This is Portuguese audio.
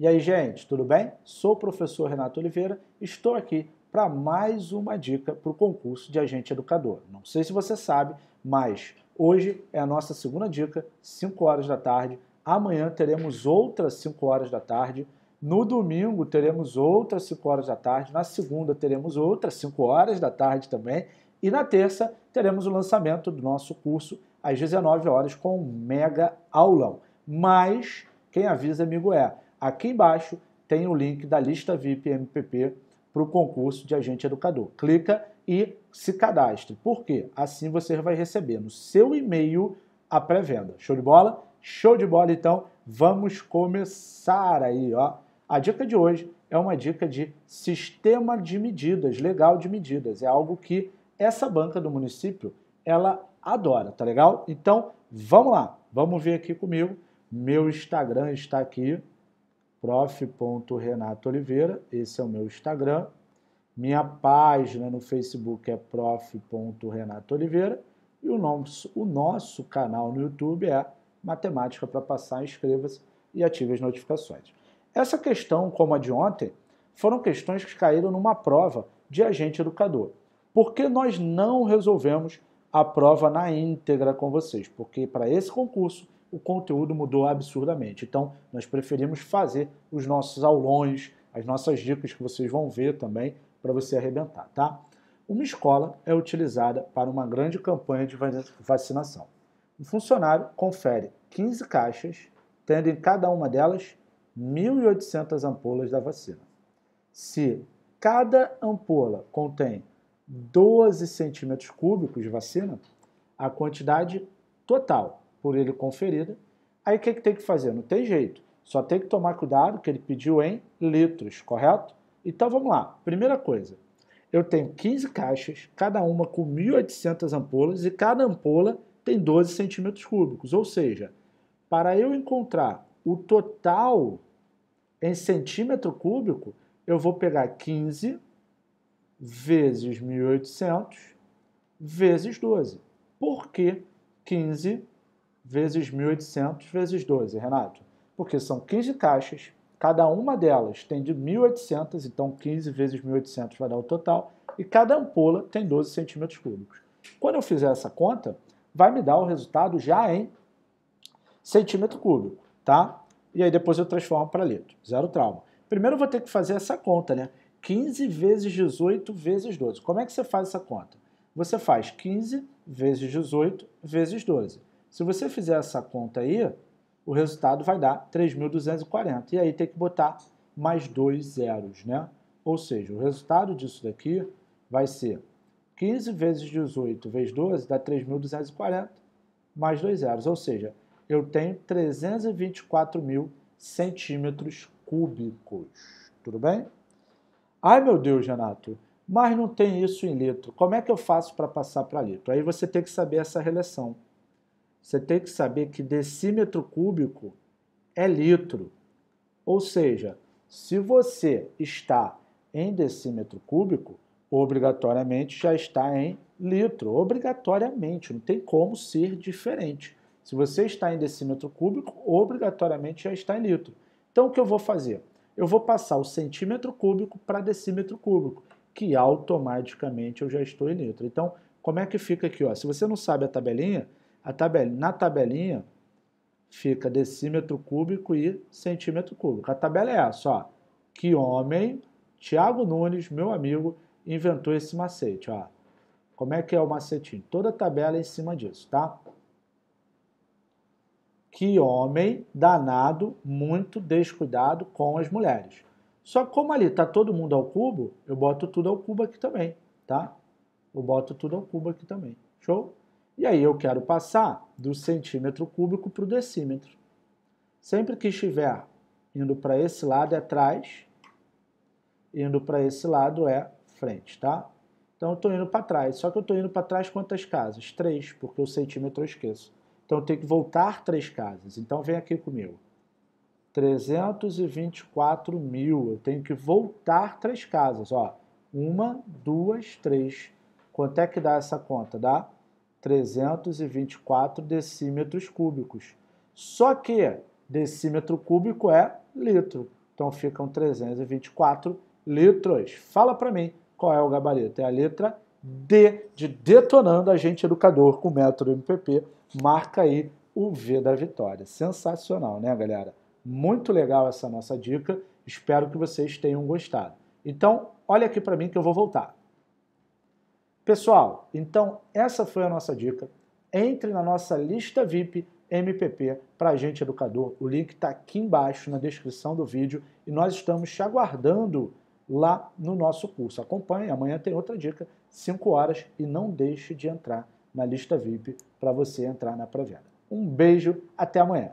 E aí, gente, tudo bem? Sou o professor Renato Oliveira, estou aqui para mais uma dica para o concurso de agente educador. Não sei se você sabe, mas hoje é a nossa segunda dica, 5 horas da tarde. Amanhã teremos outras 5 horas da tarde. No domingo teremos outras 5 horas da tarde. Na segunda teremos outras 5 horas da tarde também. E na terça teremos o lançamento do nosso curso às 19 horas com um mega aulão. Mas quem avisa, amigo, é Aqui embaixo tem o link da lista VIP MPP para o concurso de agente educador. Clica e se cadastre. Por quê? Assim você vai receber no seu e-mail a pré-venda. Show de bola? Show de bola, então vamos começar aí, ó. A dica de hoje é uma dica de sistema de medidas, legal de medidas. É algo que essa banca do município ela adora, tá legal? Então vamos lá, vamos ver aqui comigo. Meu Instagram está aqui, prof.renatooliveira, esse é o meu Instagram. Minha página no Facebook é prof.renatooliveira e o nosso, o nosso canal no YouTube é Matemática para Passar. Inscreva-se e ative as notificações. Essa questão, como a de ontem, foram questões que caíram numa prova de agente educador. Por que nós não resolvemos a prova na íntegra com vocês? Porque para esse concurso o conteúdo mudou absurdamente. Então, nós preferimos fazer os nossos aulões, as nossas dicas que vocês vão ver também para você arrebentar, tá? Uma escola é utilizada para uma grande campanha de vacinação. O funcionário confere 15 caixas, tendo em cada uma delas 1.800 ampolas da vacina. Se cada ampola contém 12 centímetros cúbicos de vacina, a quantidade total por ele conferida. Aí o que, que tem que fazer? Não tem jeito. Só tem que tomar cuidado que ele pediu em litros, correto? Então vamos lá. Primeira coisa, eu tenho 15 caixas, cada uma com 1.800 ampolas e cada ampola tem 12 centímetros cúbicos. Ou seja, para eu encontrar o total em centímetro cúbico, eu vou pegar 15 vezes 1.800 vezes 12. Por que 15 vezes 1.800 vezes 12, Renato? Porque são 15 caixas, cada uma delas tem de 1.800, então 15 vezes 1.800 vai dar o total, e cada ampola tem 12 centímetros cúbicos. Quando eu fizer essa conta, vai me dar o resultado já em centímetro cúbico, tá? E aí depois eu transformo para litro, zero trauma. Primeiro eu vou ter que fazer essa conta, né? 15 vezes 18 vezes 12. Como é que você faz essa conta? Você faz 15 vezes 18 vezes 12. Se você fizer essa conta aí, o resultado vai dar 3.240. E aí tem que botar mais dois zeros, né? Ou seja, o resultado disso daqui vai ser 15 vezes 18 vezes 12 dá 3.240 mais dois zeros. Ou seja, eu tenho 324 mil centímetros cúbicos. Tudo bem? Ai, meu Deus, Renato, mas não tem isso em litro. Como é que eu faço para passar para litro? Aí você tem que saber essa relação você tem que saber que decímetro cúbico é litro. Ou seja, se você está em decímetro cúbico, obrigatoriamente já está em litro, obrigatoriamente, não tem como ser diferente. Se você está em decímetro cúbico, obrigatoriamente já está em litro. Então o que eu vou fazer? Eu vou passar o centímetro cúbico para decímetro cúbico, que automaticamente eu já estou em litro. Então, como é que fica aqui? Ó? Se você não sabe a tabelinha, Tabel, na tabelinha fica decímetro cúbico e centímetro cúbico. A tabela é essa, ó. Que homem, Tiago Nunes, meu amigo, inventou esse macete, ó. Como é que é o macetinho? Toda a tabela é em cima disso, tá? Que homem danado, muito descuidado com as mulheres. Só que como ali tá todo mundo ao cubo, eu boto tudo ao cubo aqui também, tá? Eu boto tudo ao cubo aqui também. Show? E aí eu quero passar do centímetro cúbico para o decímetro. Sempre que estiver indo para esse lado é trás, indo para esse lado é frente, tá? Então eu estou indo para trás, só que eu estou indo para trás quantas casas? Três, porque o centímetro eu esqueço. Então eu tenho que voltar três casas, então vem aqui comigo. 324 mil, eu tenho que voltar três casas, ó. Uma, duas, três. Quanto é que dá essa conta? Dá 324 decímetros cúbicos. Só que decímetro cúbico é litro, então ficam 324 litros. Fala para mim qual é o gabarito. É a letra D, de detonando agente educador com método MPP. Marca aí o V da vitória. Sensacional, né, galera? Muito legal essa nossa dica. Espero que vocês tenham gostado. Então, olha aqui para mim que eu vou voltar. Pessoal, então essa foi a nossa dica. Entre na nossa lista VIP MPP para agente educador. O link está aqui embaixo na descrição do vídeo e nós estamos te aguardando lá no nosso curso. Acompanhe, amanhã tem outra dica, 5 horas, e não deixe de entrar na lista VIP para você entrar na pré-venda. Um beijo, até amanhã.